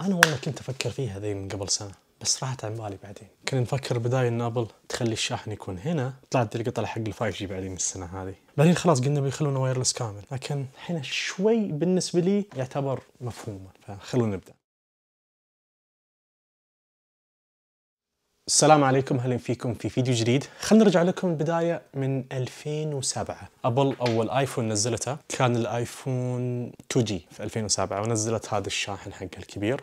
انا والله كنت افكر فيها ذي من قبل سنه بس راحت عن بالي بعدين كنا نفكر البداية ان ابل تخلي الشاحن يكون هنا طلعت القطعه حق الفايف جي بعدين السنه هذه بعدين خلاص قلنا بيخلونه وايرلس كامل لكن الحين شوي بالنسبه لي يعتبر مفهومه فخلونا نبدا السلام عليكم اهلا فيكم في فيديو جديد خلينا نرجع لكم البداية من 2007 ابل اول ايفون نزلته كان الايفون 2 جي في 2007 ونزلت هذا الشاحن حقه الكبير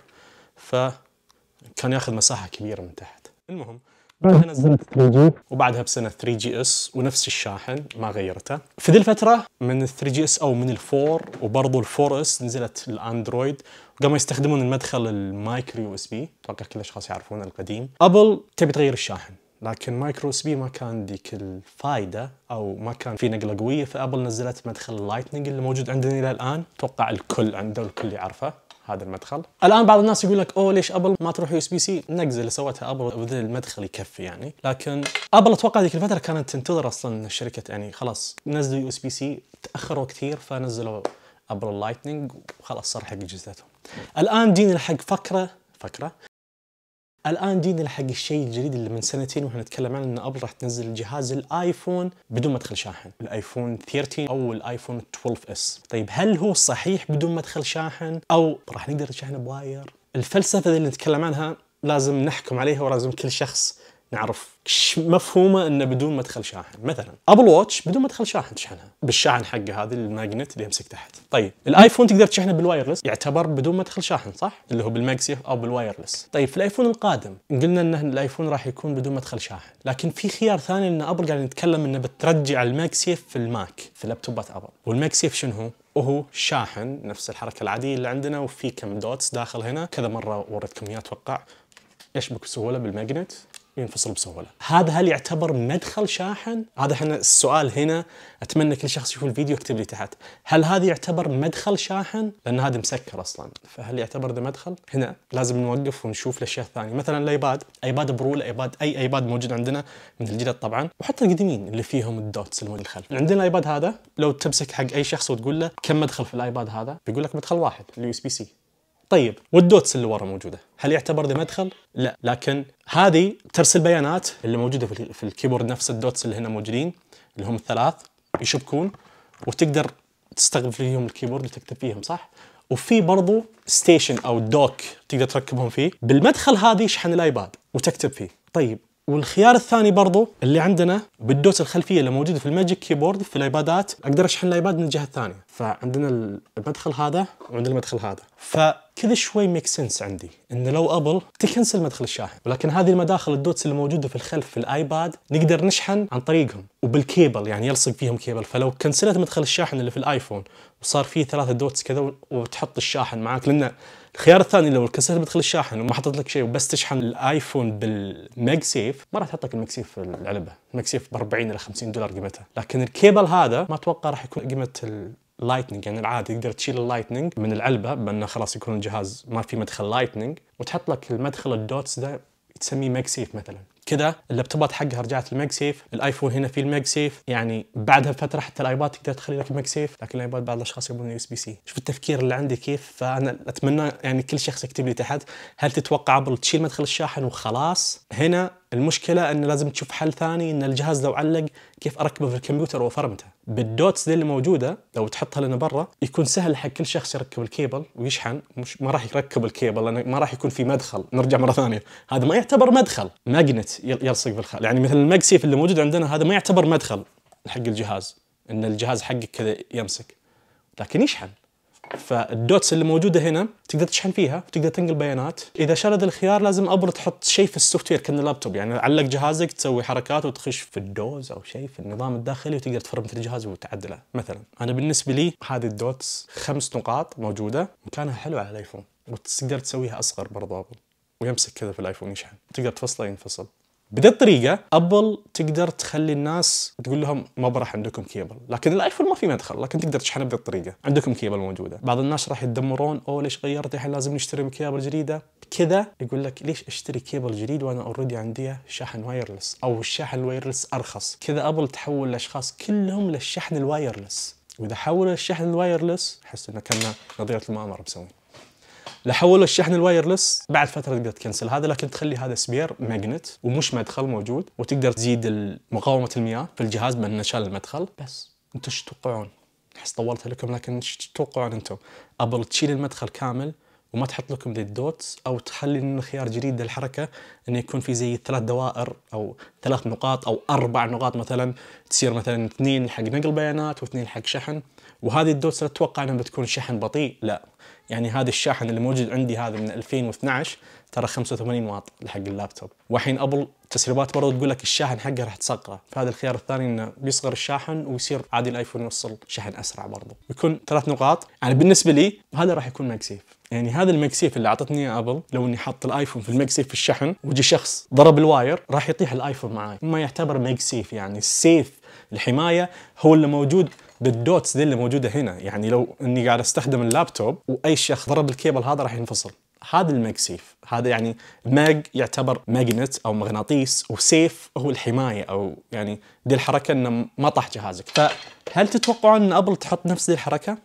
فكان ياخذ مساحة كبيرة من تحت المهم بعدها نزلت 3 جي وبعدها بسنه 3 جي اس ونفس الشاحن ما غيرته في ذي الفتره من 3 جي اس او من الفور وبرضه الفور اس نزلت الاندرويد قاموا يستخدمون المدخل المايكرو يو اس بي اتوقع كل الاشخاص يعرفونه القديم ابل تبي تغير الشاحن لكن مايكرو اس بي ما كان ذيك الفائده او ما كان في نقله قويه فابل نزلت مدخل اللايتنج اللي موجود عندنا الى الان اتوقع الكل عنده الكل يعرفه هذا المدخل الان بعض الناس يقول لك اوه ليش ابل ما تروح يو اس بي سي النقزه اللي سوتها ابل باذن المدخل يكفي يعني لكن ابل اتوقع ذيك الفتره كانت تنتظر اصلا الشركه يعني خلاص نزلوا يو اس بي سي تاخروا كثير فنزلوا ابل لايتنينج وخلاص صار حق اجهزتهم الان جينا لحق فكره فكره الان جينا لحق الشيء الجديد اللي من سنتين واحنا نتكلم عنه ان ابل راح تنزل الجهاز الايفون بدون مدخل شاحن، الايفون 13 او الايفون 12 اس. طيب هل هو صحيح بدون مدخل شاحن او راح نقدر نشحنه بواير؟ الفلسفه اللي نتكلم عنها لازم نحكم عليها ولازم كل شخص نعرف مفهومه انه بدون مدخل شاحن مثلا ابل واتش بدون مدخل شاحن تشحنها بالشاحن حقه هذا الماجنت اللي يمسك تحت طيب الايفون تقدر تشحنه بالوايرلس يعتبر بدون مدخل شاحن صح اللي هو بالماكسيف او بالوايرلس طيب في الايفون القادم قلنا ان الايفون راح يكون بدون مدخل شاحن لكن في خيار ثاني ان ابل قاعد نتكلم انه بترجع الماكسيف في الماك في لابتوبات ابل والماكسيف شنو هو وهو شاحن نفس الحركه العاديه اللي عندنا وفي كم دوتس داخل هنا كذا مره وريتكم اياه اتوقع يشبك بسهوله بالماجنت ينفصل بسهوله. هذا هل يعتبر مدخل شاحن؟ هذا احنا السؤال هنا اتمنى كل شخص يشوف الفيديو يكتب لي تحت، هل هذا يعتبر مدخل شاحن؟ لان هذا مسكر اصلا، فهل يعتبر ذا مدخل؟ هنا لازم نوقف ونشوف الاشياء الثانيه، مثلا الايباد، ايباد برو، الايباد اي ايباد موجود عندنا من الجديد طبعا، وحتى القديمين اللي فيهم الدوتس الموديل الخلفي. عندنا الايباد هذا لو تمسك حق اي شخص وتقول له كم مدخل في الايباد هذا؟ بيقول لك مدخل واحد اليو اس بي سي، طيب والدوتس اللي ورا موجوده هل يعتبر ذا مدخل؟ لا لكن هذه ترسل بيانات اللي موجوده في الكيبورد نفس الدوتس اللي هنا موجودين اللي هم الثلاث يشبكون وتقدر تستغل فيهم الكيبورد وتكتب فيهم صح؟ وفي برضو ستيشن او دوك تقدر تركبهم فيه بالمدخل هذه شحن الايباد وتكتب فيه طيب والخيار الثاني برضو اللي عندنا بالدوس الخلفيه اللي موجوده في الماجيك كيبورد في الايبادات اقدر اشحن الايباد من الجهه الثانيه فعندنا المدخل هذا وعندنا المدخل هذا ف كذا شوي ميك سنس عندي ان لو ابل تكنسل مدخل الشاحن ولكن هذه المداخل الدوتس اللي موجوده في الخلف في الايباد نقدر نشحن عن طريقهم وبالكيبل يعني يلصق فيهم كيبل فلو كنسلت مدخل الشاحن اللي في الايفون وصار فيه ثلاثة دوتس كذا وتحط الشاحن معاك لان الخيار الثاني لو كسرت مدخل الشاحن وما حطيت لك شيء وبس تشحن الايفون بالميج سيف ما راح تحط لك الميج سيف في العلبه، الميج سيف ب 40 الى 50 دولار قيمتها، لكن الكيبل هذا ما اتوقع راح يكون قيمه لايتنج يعني العادي تقدر تشيل اللايتنج من العلبه بانه خلاص يكون الجهاز ما في مدخل لايتنج وتحط لك المدخل الدوتس ده تسميه ميكسيف مثلا كذا اللابتوبات حقها رجعت الماج سيف الايفون هنا في الماج سيف يعني بعدها بفتره حتى الايباد تقدر تخلي لك الماج سيف لكن الايباد بعض الاشخاص يبون يو اس بي سي شوف التفكير اللي عندي كيف فانا اتمنى يعني كل شخص يكتب لي تحت هل تتوقع ابل تشيل مدخل الشاحن وخلاص هنا المشكله انه لازم تشوف حل ثاني ان الجهاز لو علق كيف اركبه في الكمبيوتر وافرمته بالدوتس دي اللي موجوده لو تحطها لنا برا يكون سهل حق كل شخص يركب الكيبل ويشحن مش ما راح يركب الكيبل لان ما راح يكون في مدخل نرجع مره ثانيه هذا ما يعتبر مدخل ماجنت يلصق بالخال يعني مثلا المقسيف اللي موجود عندنا هذا ما يعتبر مدخل حق الجهاز ان الجهاز حقك كذا يمسك لكن يشحن فالدوتس اللي موجوده هنا تقدر تشحن فيها وتقدر تنقل بيانات اذا شرد الخيار لازم ابر تحط شيء في السوفت وير كان اللابتوب يعني علق جهازك تسوي حركات وتخش في الدوز او شيء في النظام الداخلي وتقدر تفرمت الجهاز وتعدله مثلا انا بالنسبه لي هذه الدوتس خمس نقاط موجوده مكانها حلو على الايفون وتقدر تسويها اصغر برضه ويمسك كذا في الايفون يشحن تقدر تفصله ينفصل بهذه الطريقه ابل تقدر تخلي الناس تقول لهم ما راح عندكم كيبل لكن الايفون ما في مدخل لكن تقدر تشحنه بهذه الطريقه عندكم كيبل موجوده بعض الناس راح يتدمرون او ليش غيرت الحين لازم نشتري كيبل جديده كذا يقول لك ليش اشتري كيبل جديد وانا اوريدي عندي شحن وايرلس او الشاحن الوايرلس ارخص كذا ابل تحول الاشخاص كلهم للشحن الوايرلس واذا حولوا الشحن الوايرلس احس انه كنا نظريه المؤامره مسوين لحول الشحن الوايرلس بعد فتره تقدر تكنسل هذا لكن تخلي هذا سبير ماجنت ومش مدخل موجود وتقدر تزيد مقاومه المياه في الجهاز بان شال المدخل بس انتم ايش تتوقعون؟ احس طولت لكم لكن ايش تتوقعون انتم؟ ابل تشيل المدخل كامل وما تحط لكم ذي الدوتس او تخلي من خيار جديد للحركه انه يكون في زي ثلاث دوائر او ثلاث نقاط او اربع نقاط مثلا تصير مثلا اثنين حق نقل بيانات واثنين حق شحن وهذه الدوسر اتوقع انها بتكون شحن بطيء لا يعني هذا الشاحن اللي موجود عندي هذا من 2012 ترى 85 واط لحق اللابتوب والحين ابل تسريبات برضه تقول لك الشاحن حقه راح تصغره فهذا الخيار الثاني انه بيصغر الشاحن ويصير عادي الايفون يوصل شحن اسرع برضه يكون ثلاث نقاط يعني بالنسبه لي هذا راح يكون مكسيف يعني هذا المكسيف اللي اعطتني ابل لو اني حط الايفون في المكسيف في الشحن وجي شخص ضرب الواير راح يطيح الايفون معي ما يعتبر مكسيف يعني السيف الحمايه هو اللي موجود بالدوتس دي اللي موجوده هنا يعني لو اني قاعد استخدم اللابتوب واي شخص ضرب الكيبل هذا راح ينفصل هذا الماج سيف هذا يعني ماج يعتبر ماجنت او مغناطيس وسيف هو الحمايه او يعني دي الحركه انه ما طاح جهازك فهل تتوقعون ان ابل تحط نفس دي الحركه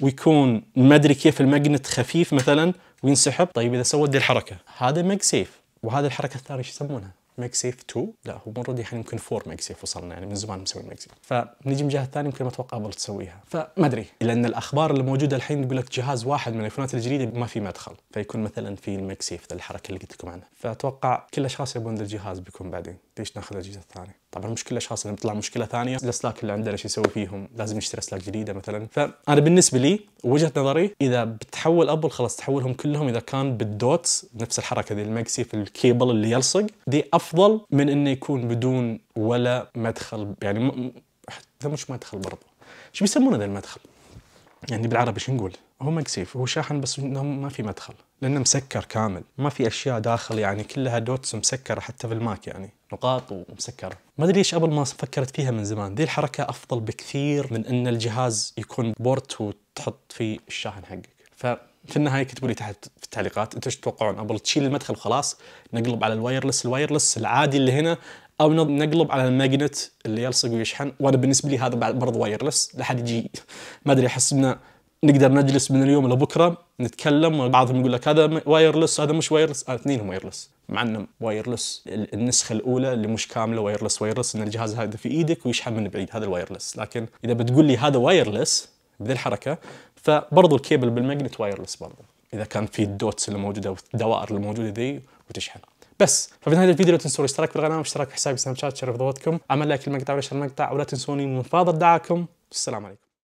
ويكون ما ادري كيف الماجنت خفيف مثلا وينسحب طيب اذا سوت دي الحركه هذا ماج سيف وهذه الحركه الثانيه ايش يسمونها ميك سيف 2 لا هو المفروض احنا يمكن 4 ميك سيف وصلنا يعني من زمان مسوي ميك سيف فنجي من جهه ثانيه يمكن ما اتوقع ابل تسويها فما ادري لان الاخبار اللي موجوده الحين يقول لك جهاز واحد من الايفونات الجديده ما في مدخل فيكون مثلا في الميك سيف الحركه اللي قلت لكم عنها فاتوقع كل الاشخاص يبون ذا الجهاز بيكون بعدين ليش ناخذ الاجهزه الثانيه؟ طبعا المشكله اشخاص اللي بتطلع مشكله ثانيه الاسلاك اللي عندنا ايش يسوي فيهم؟ لازم نشتري اسلاك جديده مثلا، فانا بالنسبه لي وجهه نظري اذا بتحول ابل خلاص تحولهم كلهم اذا كان بالدوتس نفس الحركه ذي المقسي في الكيبل اللي يلصق دي افضل من انه يكون بدون ولا مدخل يعني حتى مش مدخل برضه، ايش بيسمونه ذا المدخل؟ يعني بالعربي شو نقول هو مكسيف هو شاحن بس انه ما في مدخل لانه مسكر كامل ما في اشياء داخل يعني كلها دوتس مسكره حتى في الماك يعني نقاط ومسكره ما ادري ليش قبل ما فكرت فيها من زمان ذي الحركه افضل بكثير من ان الجهاز يكون بورت وتحط فيه الشاحن حقك ف في النهايه كتبوا لي تحت في التعليقات انتم ايش تتوقعون ابل تشيل المدخل خلاص نقلب على الوايرلس الوايرلس العادي اللي هنا او نقلب على الماجنت اللي يلصق ويشحن وانا بالنسبه لي هذا بعد برضه وايرلس لحد يجي ما ادري احس انه نقدر نجلس من اليوم لبكره نتكلم وبعضهم يقول لك هذا وايرلس هذا مش وايرلس انا اثنينهم وايرلس مع انه وايرلس النسخه الاولى اللي مش كامله وايرلس وايرلس ان الجهاز هذا في ايدك ويشحن من بعيد هذا الوايرلس لكن اذا بتقول لي هذا وايرلس بذي الحركه فبرضه الكيبل بالماجنت وايرلس برضه اذا كان في الدوتس اللي موجوده والدوائر موجوده ذي وتشحن بس ففي نهايه الفيديو لا تنسوا الاشتراك في القناه واشتراك في حسابي سناب شات شرف ضواتكم عمل لايك للمقطع ونشر المقطع ولا تنسوني من فاضل دعاكم السلام عليكم